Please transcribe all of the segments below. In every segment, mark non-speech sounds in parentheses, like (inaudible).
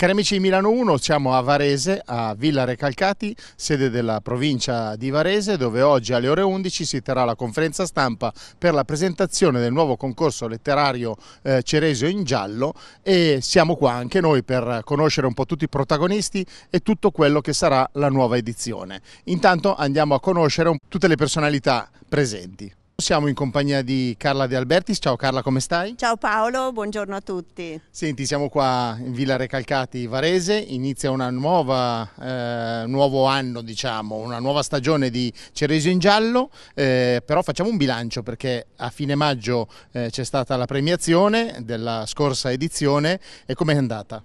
Cari amici di Milano 1, siamo a Varese, a Villa Recalcati, sede della provincia di Varese, dove oggi alle ore 11 si terrà la conferenza stampa per la presentazione del nuovo concorso letterario eh, Ceresio in giallo e siamo qua anche noi per conoscere un po' tutti i protagonisti e tutto quello che sarà la nuova edizione. Intanto andiamo a conoscere tutte le personalità presenti. Siamo in compagnia di Carla De Albertis. Ciao Carla, come stai? Ciao Paolo, buongiorno a tutti. Senti, siamo qua in Villa Recalcati Varese, inizia un eh, nuovo anno, diciamo, una nuova stagione di Ceresio in Giallo, eh, però facciamo un bilancio perché a fine maggio eh, c'è stata la premiazione della scorsa edizione e com'è andata?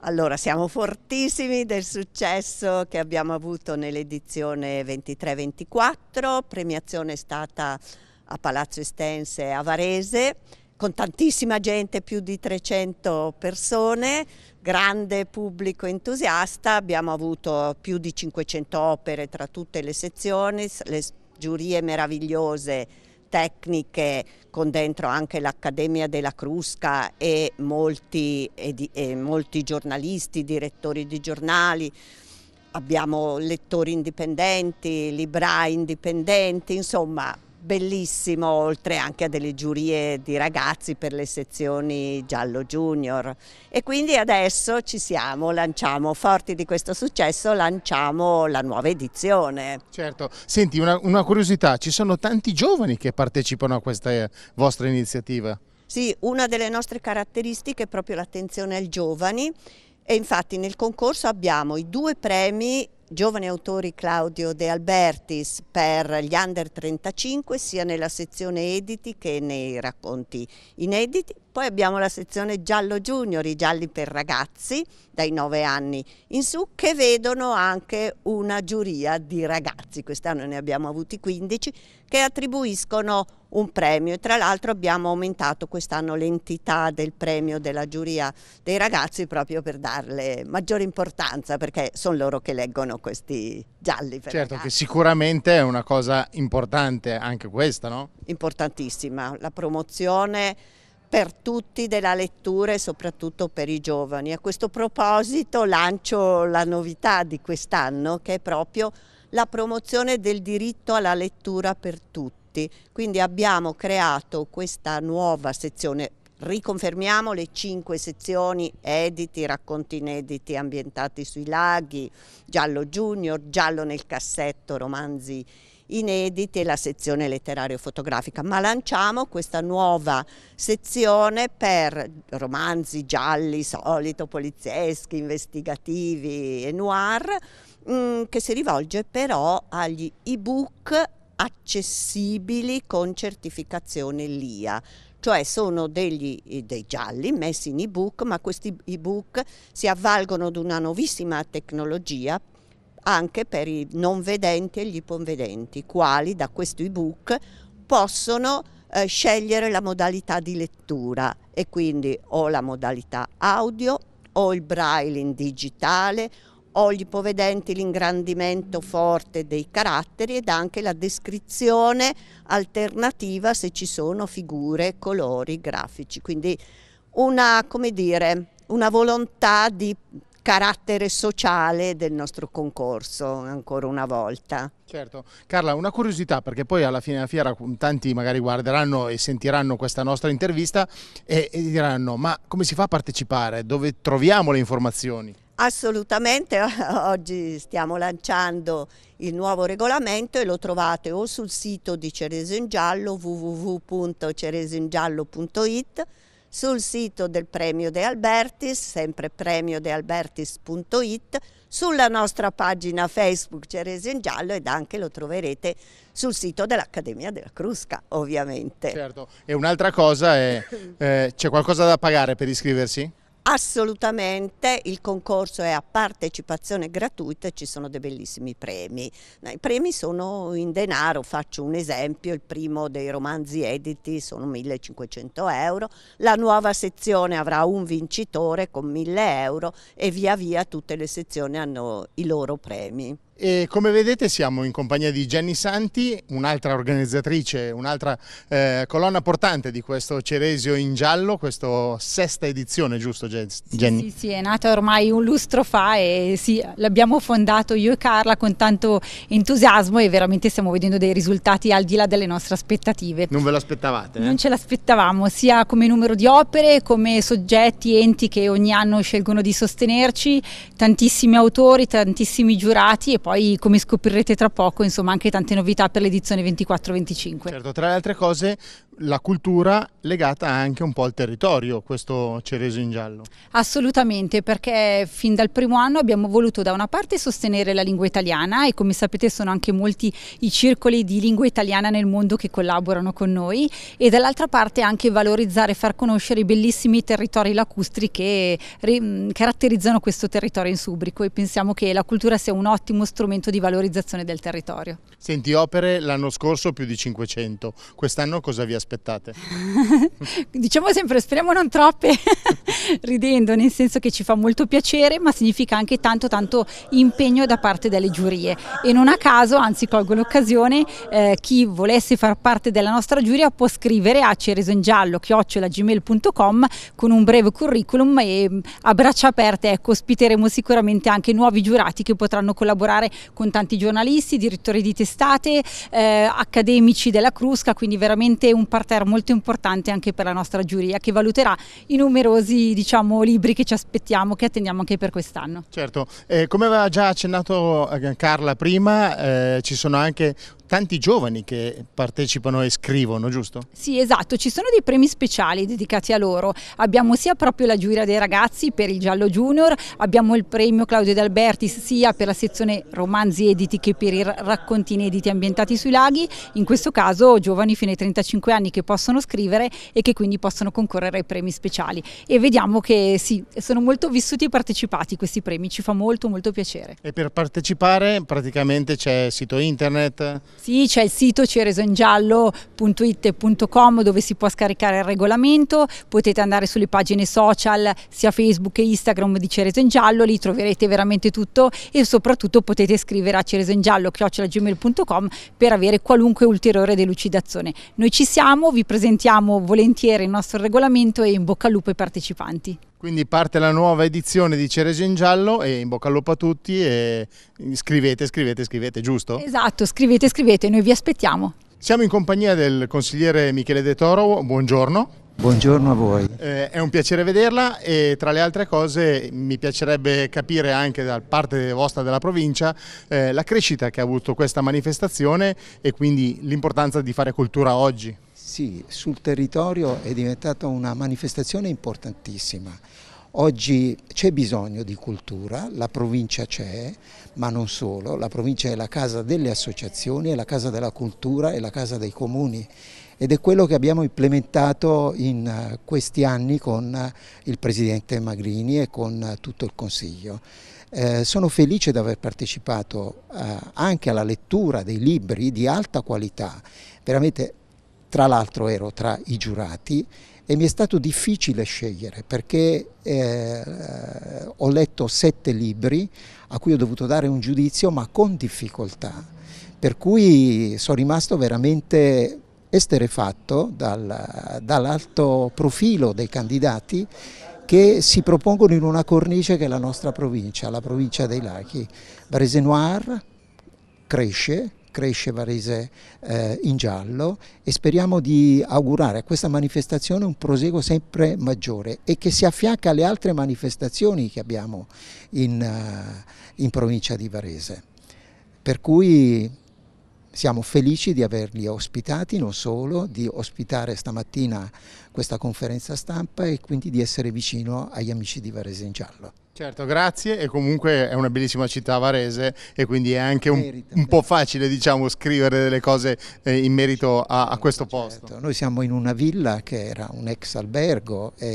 Allora, siamo fortissimi del successo che abbiamo avuto nell'edizione 23-24, premiazione è stata a Palazzo Estense a Varese con tantissima gente, più di 300 persone, grande pubblico entusiasta, abbiamo avuto più di 500 opere tra tutte le sezioni, le giurie meravigliose tecniche con dentro anche l'Accademia della Crusca e molti, e di, e molti giornalisti, direttori di giornali, abbiamo lettori indipendenti, librai indipendenti, insomma bellissimo, oltre anche a delle giurie di ragazzi per le sezioni giallo junior. E quindi adesso ci siamo, lanciamo, forti di questo successo, lanciamo la nuova edizione. Certo, senti una, una curiosità, ci sono tanti giovani che partecipano a questa eh, vostra iniziativa? Sì, una delle nostre caratteristiche è proprio l'attenzione ai giovani e infatti nel concorso abbiamo i due premi giovani autori Claudio De Albertis per gli under 35 sia nella sezione editi che nei racconti inediti. Poi abbiamo la sezione giallo junior, i gialli per ragazzi dai 9 anni in su che vedono anche una giuria di ragazzi, quest'anno ne abbiamo avuti 15, che attribuiscono un premio e tra l'altro abbiamo aumentato quest'anno l'entità del premio della giuria dei ragazzi proprio per darle maggiore importanza perché sono loro che leggono questi gialli. certo che sicuramente è una cosa importante anche questa, no? Importantissima, la promozione per tutti della lettura e soprattutto per i giovani. A questo proposito lancio la novità di quest'anno che è proprio la promozione del diritto alla lettura per tutti tutti. Quindi abbiamo creato questa nuova sezione riconfermiamo le cinque sezioni editi, racconti inediti ambientati sui laghi, giallo junior, giallo nel cassetto, romanzi inediti e la sezione letterario-fotografica, ma lanciamo questa nuova sezione per romanzi gialli, solito, polizieschi, investigativi e noir, mm, che si rivolge però agli ebook accessibili con certificazione LIA cioè sono degli, eh, dei gialli messi in ebook, ma questi ebook si avvalgono di una nuovissima tecnologia anche per i non vedenti e gli ipovedenti, quali da questo ebook possono eh, scegliere la modalità di lettura e quindi o la modalità audio o il braille in digitale o gli ipovedenti l'ingrandimento forte dei caratteri ed anche la descrizione alternativa se ci sono figure, colori, grafici. Quindi una, come dire, una volontà di carattere sociale del nostro concorso ancora una volta. Certo. Carla, una curiosità perché poi alla fine della fiera mm, tanti magari guarderanno e sentiranno questa nostra intervista e, e diranno ma come si fa a partecipare? Dove troviamo le informazioni? Assolutamente, (laughs) oggi stiamo lanciando il nuovo regolamento e lo trovate o sul sito di Cereso in Giallo www.ceresoingiallo.it, sul sito del Premio De Albertis, sempre premiodealbertis.it, sulla nostra pagina Facebook Cereso in Giallo ed anche lo troverete sul sito dell'Accademia della Crusca, ovviamente. Certo, e un'altra cosa è, (laughs) eh, c'è qualcosa da pagare per iscriversi? assolutamente il concorso è a partecipazione gratuita e ci sono dei bellissimi premi. I premi sono in denaro, faccio un esempio, il primo dei romanzi editi sono 1500 euro, la nuova sezione avrà un vincitore con 1000 euro e via via tutte le sezioni hanno i loro premi. E come vedete siamo in compagnia di Jenny Santi, un'altra organizzatrice, un'altra eh, colonna portante di questo Ceresio in giallo, questa sesta edizione, giusto Jenny? Sì, sì, sì, è nata ormai un lustro fa e sì, l'abbiamo fondato io e Carla con tanto entusiasmo e veramente stiamo vedendo dei risultati al di là delle nostre aspettative. Non ve l'aspettavate? Eh? Non ce l'aspettavamo, sia come numero di opere, come soggetti, enti che ogni anno scelgono di sostenerci, tantissimi autori, tantissimi giurati e poi poi come scoprirete tra poco insomma anche tante novità per l'edizione 24-25. Certo, tra le altre cose la cultura legata anche un po' al territorio, questo Cereso in Giallo. Assolutamente, perché fin dal primo anno abbiamo voluto da una parte sostenere la lingua italiana e come sapete sono anche molti i circoli di lingua italiana nel mondo che collaborano con noi e dall'altra parte anche valorizzare e far conoscere i bellissimi territori lacustri che caratterizzano questo territorio in subrico e pensiamo che la cultura sia un ottimo strumento di valorizzazione del territorio. Senti, opere l'anno scorso più di 500, quest'anno cosa vi aspettate? aspettate? (laughs) diciamo sempre, speriamo non troppe, (laughs) ridendo, nel senso che ci fa molto piacere, ma significa anche tanto tanto impegno da parte delle giurie. E non a caso, anzi colgo l'occasione, eh, chi volesse far parte della nostra giuria può scrivere a ceresoingiallo.gmail.com con un breve curriculum e mm, a braccia aperte ecco, ospiteremo sicuramente anche nuovi giurati che potranno collaborare con tanti giornalisti, direttori di testate, eh, accademici della Crusca, quindi veramente un paese parterre molto importante anche per la nostra giuria che valuterà i numerosi diciamo, libri che ci aspettiamo, che attendiamo anche per quest'anno. Certo, eh, come aveva già accennato eh, Carla prima, eh, ci sono anche tanti giovani che partecipano e scrivono, giusto? Sì, esatto, ci sono dei premi speciali dedicati a loro. Abbiamo sia proprio la giuria dei ragazzi per il Giallo Junior, abbiamo il premio Claudio D'Alberti sia per la sezione romanzi editi che per i racconti inediti ambientati sui laghi, in questo caso giovani fino ai 35 anni che possono scrivere e che quindi possono concorrere ai premi speciali. E vediamo che sì, sono molto vissuti e partecipati questi premi, ci fa molto molto piacere. E per partecipare praticamente c'è sito internet? Sì, c'è il sito ceresoingiallo.it.com dove si può scaricare il regolamento, potete andare sulle pagine social sia Facebook che Instagram di Cereso in Giallo, lì troverete veramente tutto e soprattutto potete scrivere a ceresoingiallo.gmail.com per avere qualunque ulteriore delucidazione. Noi ci siamo, vi presentiamo volentieri il nostro regolamento e in bocca al lupo ai partecipanti. Quindi parte la nuova edizione di Cereso in Giallo e in bocca al lupo a tutti e scrivete, scrivete, scrivete, giusto? Esatto, scrivete, scrivete, noi vi aspettiamo. Siamo in compagnia del consigliere Michele De Toro, buongiorno. Buongiorno a voi. Eh, è un piacere vederla e tra le altre cose mi piacerebbe capire anche da parte vostra della provincia eh, la crescita che ha avuto questa manifestazione e quindi l'importanza di fare cultura oggi. Sì, sul territorio è diventata una manifestazione importantissima. Oggi c'è bisogno di cultura, la provincia c'è, ma non solo, la provincia è la casa delle associazioni, è la casa della cultura, è la casa dei comuni ed è quello che abbiamo implementato in eh, questi anni con eh, il Presidente Magrini e con eh, tutto il Consiglio. Eh, sono felice di aver partecipato eh, anche alla lettura dei libri di alta qualità, veramente tra l'altro ero tra i giurati e mi è stato difficile scegliere perché eh, ho letto sette libri a cui ho dovuto dare un giudizio ma con difficoltà, per cui sono rimasto veramente esterefatto dal, dall'alto profilo dei candidati che si propongono in una cornice che è la nostra provincia, la provincia dei Lachi. Bresenoir cresce, cresce Varese eh, in giallo e speriamo di augurare a questa manifestazione un proseguo sempre maggiore e che si affianca alle altre manifestazioni che abbiamo in, eh, in provincia di Varese. Per cui siamo felici di averli ospitati, non solo, di ospitare stamattina questa conferenza stampa e quindi di essere vicino agli amici di Varese in Giallo. Certo, grazie e comunque è una bellissima città Varese e quindi è anche un, un po' facile diciamo, scrivere delle cose eh, in merito a, a certo, questo certo. Noi siamo in una villa che era un ex albergo e,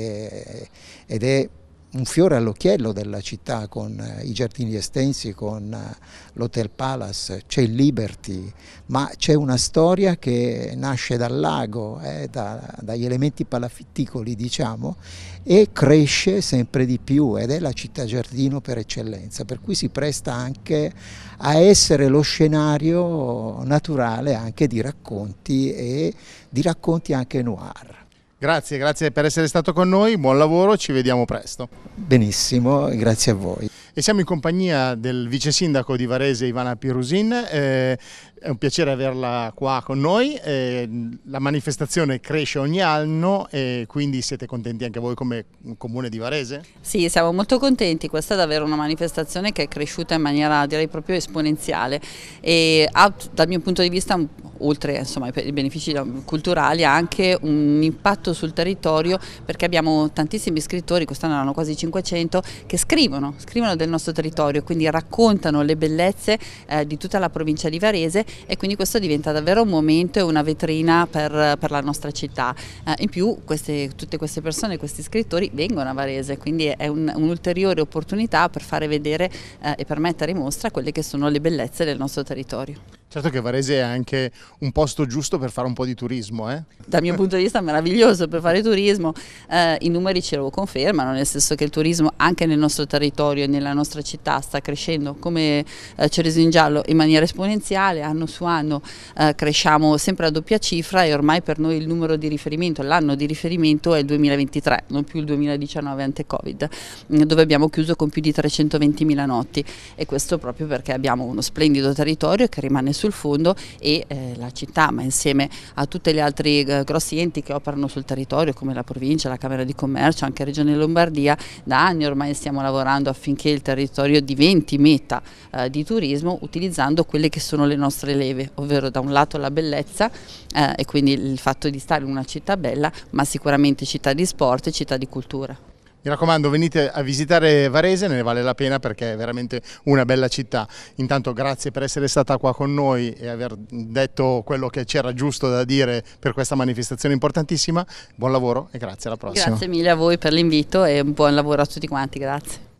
eh, ed è un fiore all'occhiello della città con eh, i giardini estensi, con eh, l'Hotel Palace, c'è il Liberty, ma c'è una storia che nasce dal lago, eh, da, dagli elementi palafitticoli diciamo, e cresce sempre di più ed è la città giardino per eccellenza, per cui si presta anche a essere lo scenario naturale anche di racconti e di racconti anche noir. Grazie, grazie per essere stato con noi, buon lavoro, ci vediamo presto. Benissimo, grazie a voi. E siamo in compagnia del vice sindaco di Varese Ivana Pirusin, eh, è un piacere averla qua con noi, eh, la manifestazione cresce ogni anno e quindi siete contenti anche voi come comune di Varese? Sì, siamo molto contenti, questa è davvero una manifestazione che è cresciuta in maniera direi proprio esponenziale e ha dal mio punto di vista oltre insomma, ai benefici culturali ha anche un impatto sul territorio perché abbiamo tantissimi scrittori, quest'anno erano quasi 500, che scrivono, scrivono del nostro territorio, quindi raccontano le bellezze eh, di tutta la provincia di Varese e quindi questo diventa davvero un momento e una vetrina per, per la nostra città. Eh, in più queste, tutte queste persone, questi scrittori vengono a Varese, quindi è un'ulteriore un opportunità per fare vedere eh, e per mettere in mostra quelle che sono le bellezze del nostro territorio. Certo che Varese è anche un posto giusto per fare un po' di turismo. Eh? Dal mio punto di vista è meraviglioso per fare turismo, eh, i numeri ce lo confermano, nel senso che il turismo anche nel nostro territorio e nella nostra città sta crescendo come eh, Cereso in Giallo in maniera esponenziale, anno su anno eh, cresciamo sempre a doppia cifra e ormai per noi il numero di riferimento, l'anno di riferimento è il 2023, non più il 2019 ante Covid, dove abbiamo chiuso con più di 320.000 notti e questo proprio perché abbiamo uno splendido territorio che rimane sul fondo e eh, la città, ma insieme a tutti gli altri eh, grossi enti che operano sul territorio come la provincia, la Camera di Commercio, anche Regione Lombardia, da anni ormai stiamo lavorando affinché il territorio diventi meta eh, di turismo utilizzando quelle che sono le nostre leve, ovvero da un lato la bellezza eh, e quindi il fatto di stare in una città bella, ma sicuramente città di sport e città di cultura. Mi raccomando, venite a visitare Varese, ne vale la pena perché è veramente una bella città. Intanto grazie per essere stata qua con noi e aver detto quello che c'era giusto da dire per questa manifestazione importantissima. Buon lavoro e grazie alla prossima. Grazie mille a voi per l'invito e buon lavoro a tutti quanti, grazie.